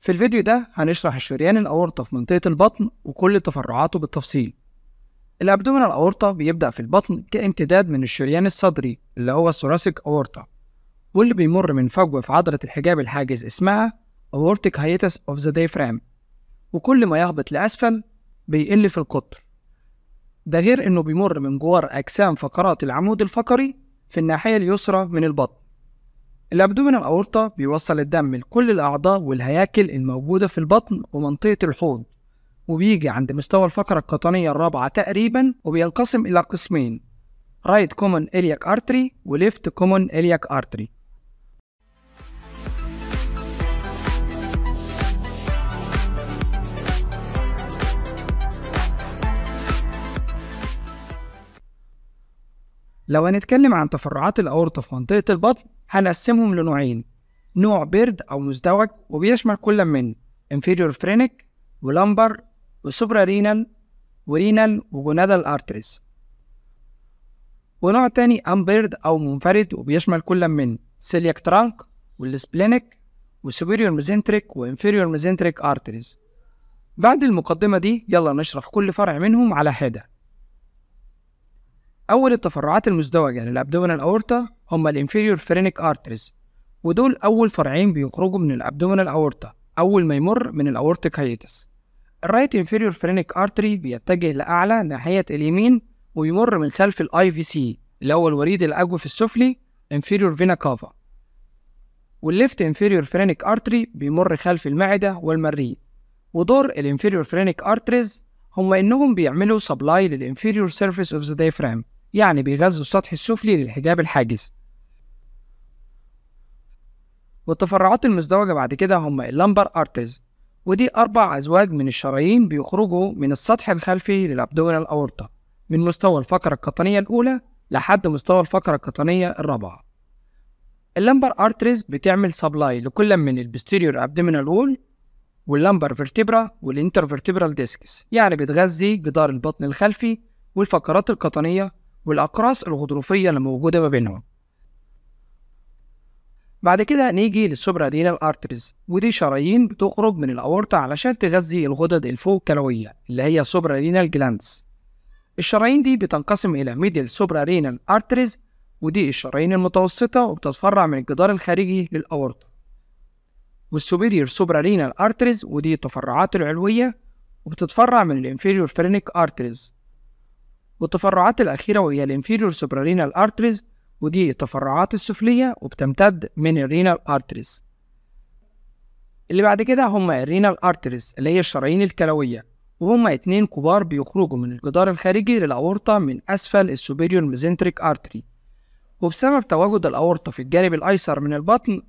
في الفيديو ده هنشرح الشريان الأورطة في منطقة البطن وكل تفرعاته بالتفصيل الأبدومين الأورطة بيبدأ في البطن كامتداد من الشريان الصدري اللي هو الثوراسيك أورطة واللي بيمر من فجوة في عضلة الحجاب الحاجز اسمها أورتيك Hiatus أوف ذا Diaphragm وكل ما يهبط لأسفل بيقل في القطر ده غير إنه بيمر من جوار أجسام فقرات العمود الفقري في الناحية اليسرى من البطن الأبدومين الأورطة بيوصل الدم لكل الأعضاء والهياكل الموجودة في البطن ومنطقة الحوض وبيجي عند مستوى الفقرة القطنية الرابعة تقريبا وبينقسم إلى قسمين رايت كومون إلياك أرتري وليفت كومون إلياك أرتري لو هنتكلم عن تفرعات الأورطة في منطقة البطن هنقسمهم لنوعين نوع بيرد أو مزدوج وبيشمل كل من inferior phrenic ولمبر رينال ورينال وجونادال أرتريز ونوع تاني أمبيرد أو منفرد وبيشمل كل من سيلياك ترانك والسبلينك وسوبيريور ميزنتريك وانفيريور ميزنتريك أرتريز بعد المقدمة دي يلا نشرح كل فرع منهم على حدة أول التفرعات المزدوجة للأبدومن الأورطة هما الانفيريور فرينيك أرتريز ودول أول فرعين بيخرجوا من الأبدومن الأورطة أول ما يمر من الأورتيك هايتس الرايت انفيريور فرينيك أرتري بيتجه لأعلى ناحية اليمين ويمر من خلف الاي في سي اللي هو الوريد الأجوف السفلي انفيريور فينا كافا والليفت انفيريور فرينيك أرتري بيمر خلف المعدة والمريء ودور الانفيريور فرينيك أرتريز هما إنهم بيعملوا سبلاي للانفيريور سيرفيس اوف ذا دايفرام يعني بيغذوا السطح السفلي للحجاب الحاجز والتفرعات المزدوجة بعد كده هم اللمبر ارتز ودي أربع أزواج من الشرايين بيخرجوا من السطح الخلفي للأبدومينال أورطة من مستوى الفقرة القطنية الأولى لحد مستوى الفقرة القطنية الرابعة اللمبر ارتريز بتعمل سبلاي لكل من البستيريور ابدومينال وول واللمبر فيرتبرا والانتر فيرتبرال ديسكس يعني بتغذي جدار البطن الخلفي والفقرات القطنية والأقراص الغضروفية اللي موجودة ما بينهم بعد كده نيجي للسوبرا للسوبرارينال ارتريز ودي شرايين بتخرج من الأورطة علشان تغذي الغدد الفوق كلوية اللي هي رينال جلاندز الشرايين دي بتنقسم إلى ميدل رينال ارتريز ودي الشرايين المتوسطة وبتتفرع من الجدار الخارجي للأورطة والسوبيريور رينال ارتريز ودي التفرعات العلوية وبتتفرع من الانفيريور فرينيك ارتريز والتفرعات الأخيرة وهي الانفيريور سوبرارينال ارتريز ودي التفرعات السفلية وبتمتد من الرينال ارتريز اللي بعد كده هما الرينال ارتريز اللي هي الشرايين الكلوية وهما اتنين كبار بيخرجوا من الجدار الخارجي للأورطة من أسفل السوبيريور ميزنتريك ارتري وبسبب تواجد الأورطة في الجانب الأيسر من البطن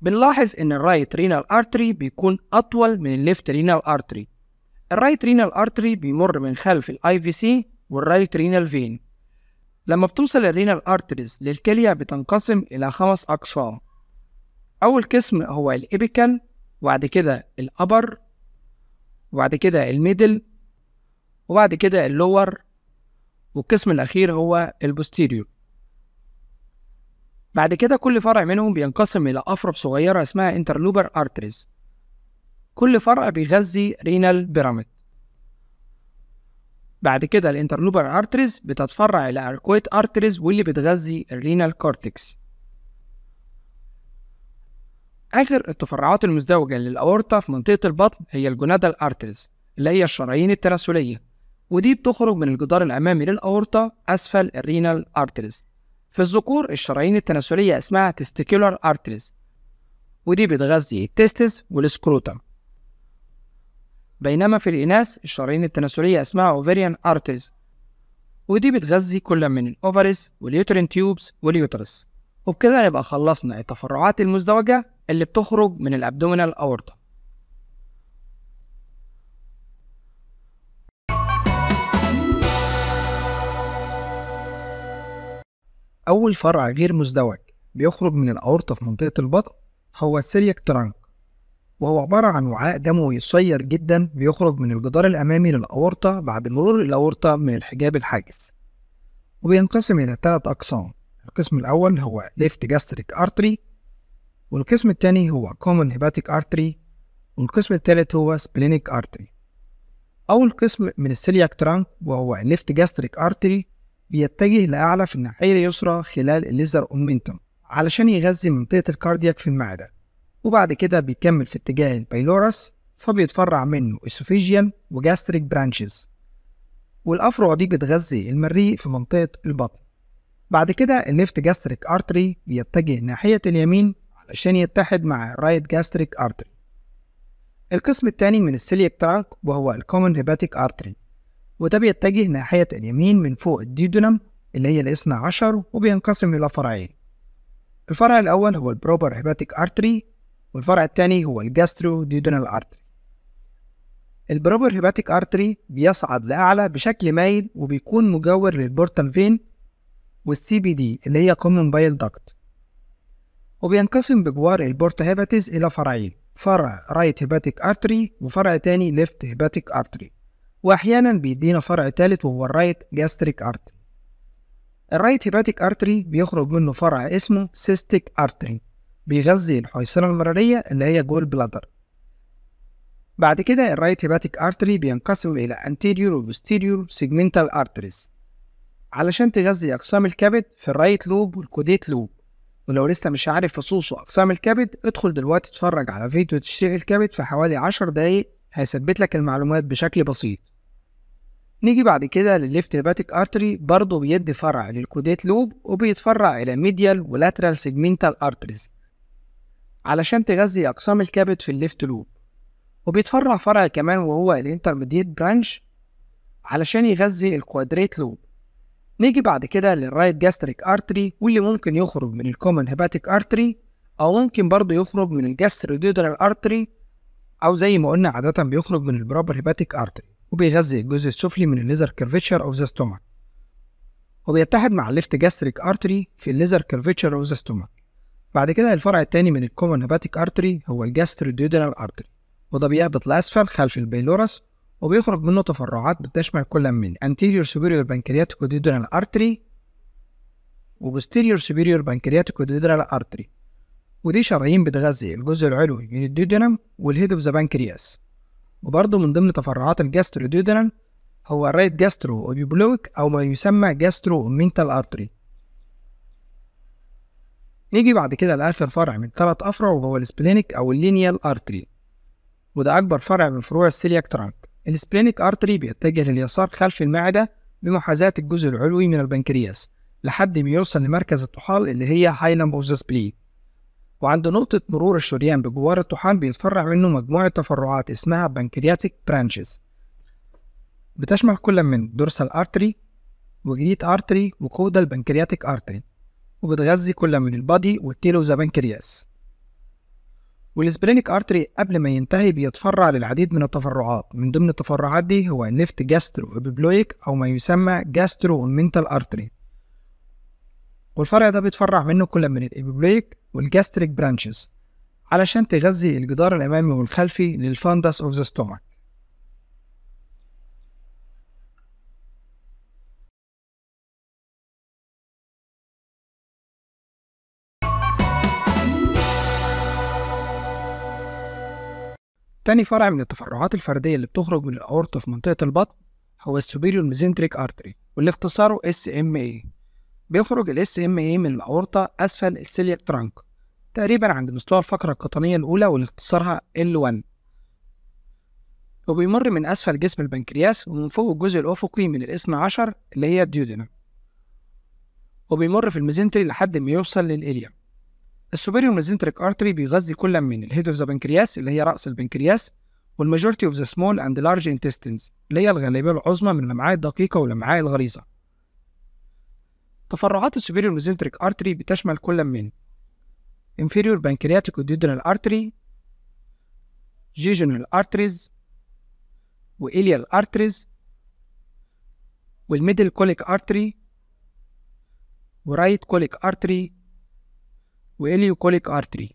بنلاحظ إن الرايت رينال ارتري بيكون أطول من الليفت رينال ارتري الرايت رينال ارتري بيمر من خلف الـ IVC والرايت رينال فين لما بتوصل الرينال ارتريز للكلية بتنقسم إلى خمس أقسام أول قسم هو الإبيكال وبعد كده الأبر وبعد كده الميدل وبعد كده اللور والقسم الأخير هو البوستيريور بعد كده كل فرع منهم بينقسم إلى افرب صغيرة اسمها انترلوبر ارتريز كل فرع بيغذي رينال بيراميد بعد كده الانترلوبر ارتريز بتتفرع الى اركويت ارتريز واللي بتغذي الرينال كورتكس اخر التفرعات المزدوجه للاورطه في منطقه البطن هي الجونادال ارتريز اللي هي الشرايين التناسلية ودي بتخرج من الجدار الامامي للاورطه اسفل الرينال ارتريز في الذكور الشرايين التناسليه اسمها تستيكولار ارتريز ودي بتغذي التستس والسكروتم بينما في الإناث الشرايين التناسلية اسمها ovarian arteries ودي بتغذي كل من الأوفرز واليوترين تيوبس واليوترس وبكده نبقى خلصنا التفرعات المزدوجة اللي بتخرج من الأبدومينال أورطة أول فرع غير مزدوج بيخرج من الأورطة في منطقة البطن هو السيرياك ترانك وهو عبارة عن وعاء دموي صغير جدا بيخرج من الجدار الأمامي للأورطة بعد مرور الأورطة من الحجاب الحاجز وبينقسم إلى ثلاث أقسام القسم الأول هو left gastric artery والقسم الثاني هو common hepatic artery والقسم الثالث هو splenic artery أول قسم من السيلياك ترانك وهو left gastric artery بيتجه لأعلى في الناحية اليسرى خلال الليزر أومنتوم علشان يغذي منطقة الكاردياك في المعدة وبعد كده بيكمل في اتجاه البايلورس فبيتفرع منه اسوفيجيال وجاستريك برانشز والأفرع دي بتغذي المريء في منطقة البطن بعد كده الليفت جاستريك ارتري بيتجه ناحية اليمين علشان يتحد مع الرايت جاستريك ارتري القسم الثاني من السيليك ترانك وهو الكومن هيباتيك ارتري وده بيتجه ناحية اليمين من فوق الديدونم اللي هي الاثنى عشر وبينقسم إلى فرعين الفرع الأول هو البروبر هيباتيك ارتري والفرع الثاني هو الجاسترو ديودونال ارتري البروبر هيباتيك ارتري بيصعد لاعلى بشكل مايل وبيكون مجاور للبورتال فين والسي بي دي اللي هي كومن بايل داكت وبينقسم بجوار البورتا هيباتيز الى فرعين فرع رايت هيباتيك ارتري وفرع تاني ليفت هيباتيك ارتري واحيانا بيدينا فرع تالت وهو الرايت جاستريك ارتري الرايت هيباتيك ارتري بيخرج منه فرع اسمه سيستيك ارتري بيغذي الحيصلة المرارية اللي هي جول بلادر بعد كده الرايت هيباتيك ارتري بينقسم الى anterior و posterior segmental arteries علشان تغذي اقسام الكبد في الرايت لوب والكوديت لوب ولو لسه مش عارف فصوص واقسام الكبد ادخل دلوقتي اتفرج على فيديو تشريح الكبد في حوالي عشر دقايق هيثبت لك المعلومات بشكل بسيط نيجي بعد كده للليفت هيباتيك ارتري برضه بيدي فرع للكوديت لوب وبيتفرع الى ميديال ولاترال سيجمنتال ارتريز علشان تغذي أقسام الكبد في الليفت لوب وبيتفرع فرع كمان وهو الانترميديت برانش علشان يغذي الكوادريت لوب نيجي بعد كده للرايت جاستريك ارتري واللي ممكن يخرج من الكومن هيباتيك ارتري او ممكن برضه يخرج من الجاستروديودرال ارتري او زي ما قلنا عاده بيخرج من البروبر هيباتيك ارتري وبيغذي الجزء السفلي من الليزر كيرفيتشر اوف ذا ستومك وبيتحد مع الليفت جاستريك ارتري في الليزر كيرفيتشر اوف ذا ستومك بعد كده الفرع التاني من الكومن هباتيك ارتري هو ديودينال ارتري وده بيهبط لأسفل خلف البيلورس وبيخرج منه تفرعات بتشمل كل من anterior superior pancreatic duodenal artery و posterior superior pancreatic duodenal artery ودي شرايين بتغذي الجزء العلوي من الديودنم والهيد اوف ذا بانكرياس وبرضه من ضمن تفرعات ديودينال هو الرايت جاسترو اوبيبلويك او ما يسمى جاسترو مينتال ارتري نيجي بعد كده لآخر فرع من ثلاث أفرع وهو السبلينيك أو اللينيال أرتري وده أكبر فرع من فروع السيلياك ترانك السبلينيك أرتري بيتجه لليسار خلف المعدة بمحاذاة الجزء العلوي من البنكرياس لحد ما يوصل لمركز الطحال اللي هي هايلم أوف سبلين وعند نقطة مرور الشريان بجوار الطحال بيتفرع منه مجموعة تفرعات اسمها بنكرياتيك برانشز بتشمل كل من دورسال أرتري وجديد أرتري وكودال بنكرياتيك أرتري وبتغذي كل من البادي والتيلو ذا بنكرياس والسبلينيك ارتري قبل ما ينتهي بيتفرع للعديد من التفرعات من ضمن التفرعات دي هو النفت جاسترو ابيبلويك او ما يسمى جاسترو منتال ارتري والفرع ده بيتفرع منه كل من الابيبلويك والجاستريك برانشز علشان تغذي الجدار الامامي والخلفي للفاندس اوف ذا ستومك تاني فرع من التفرعات الفردية اللي بتخرج من الأورطة في منطقة البطن هو السوبيريور ميزنتريك ارتري واللي اختصاره SMA بيخرج الـ SMA من الأورطة أسفل السيليك ترانك تقريبا عند مستوى الفقرة القطنية الأولى واللي اختصارها L1 وبيمر من أسفل جسم البنكرياس ومن فوق الجزء الأفقي من الاثنى عشر اللي هي الديودينم وبيمر في الميزنتري لحد ما يوصل للإليم السوبريوم مزنتريك ارتري بيغذي كل من الهيد اوف ذا بنكرياس اللي هي راس البنكرياس والماجورتي اوف ذا سمول اند لارج انتستينز اللي هي الغالبيه العظمى من الامعاء الدقيقه والامعاء الغليظه تفرعات السوبريوم مزنتريك ارتري بتشمل كل من انفيريور بانكرياتيك duodenal ارتري جيجنال ارتريز وإليال ارتريز والميدل كوليك ارتري ورايت كوليك ارتري وإليوكوليك أرتري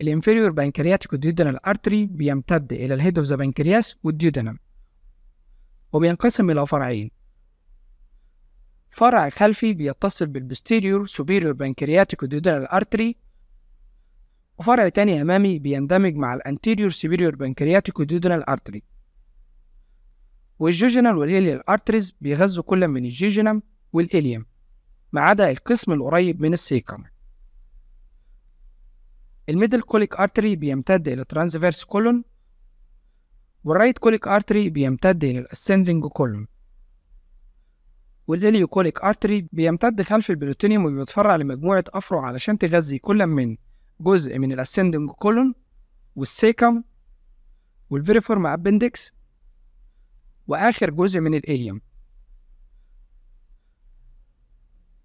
الانفيريور بانكرياتيك ديودنال أرتري بيمتد إلى الهيد أوف ذا بانكرياس والديودنم وبينقسم إلى فرعين فرع خلفي بيتصل بالبستيريور سوبيريور بانكرياتيك ديودنال أرتري وفرع تاني أمامي بيندمج مع الأنتيريور سوبيريور بانكرياتيك ديودنال أرتري والجوجنال والهيليال أرتريز بيغذوا كل من الجوجنم والإليم ما عدا القسم القريب من السيكم الميدل كوليك ارتري بيمتد الى ترانزفيرس كولون والرايت كوليك ارتري بيمتد الى الاسندنج كولون كوليك ارتري بيمتد خلف البلوتينيوم وبيتفرع لمجموعة أفرع علشان تغذي كل من جزء من الاسندنج كولون والسيكم والفيريفورم ابندكس وآخر جزء من الإليوم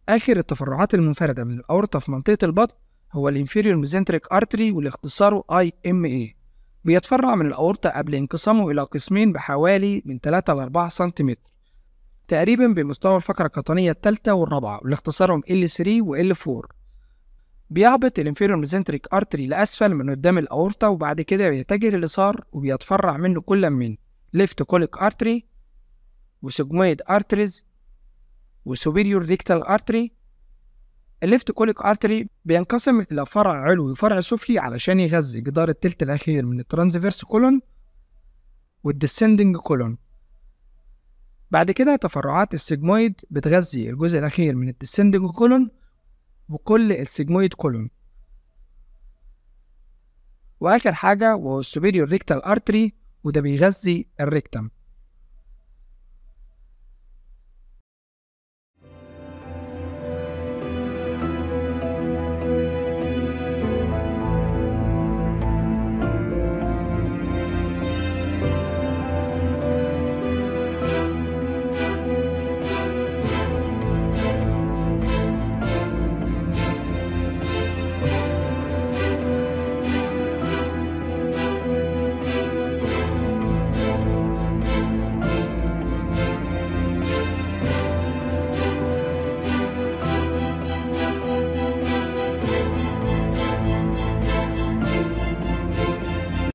آخر التفرعات المنفردة من الأورطة في منطقة البطن هو الانفيريور ميزنتريك ارتري والاختصاره اي ام اي بيتفرع من الأورطة قبل انقسامه إلى قسمين بحوالي من 3 ل 4 سنتيمتر تقريبا بمستوى الفقرة القطنية الثالثة والرابعة والاختصارهم ال L3 وال 4 بيهبط الانفيريور ميزنتريك ارتري لأسفل من قدام الأورطة وبعد كده بيتجه لليسار وبيتفرع منه كل من ليفت كوليك ارتري وسجمويد ارتريز وسوبيريور ريكتال ارتري الليفت كوليك ارتري بينقسم الى فرع علوي وفرع سفلي علشان يغذي جدار التلت الاخير من الترانزفيرس كولون والديسندنج كولون بعد كده تفرعات السيجمويد بتغذي الجزء الاخير من الديسندنج كولون وكل السيجمويد كولون واخر حاجه هو السوبيريور ريكتال ارتري وده بيغذي الريكتم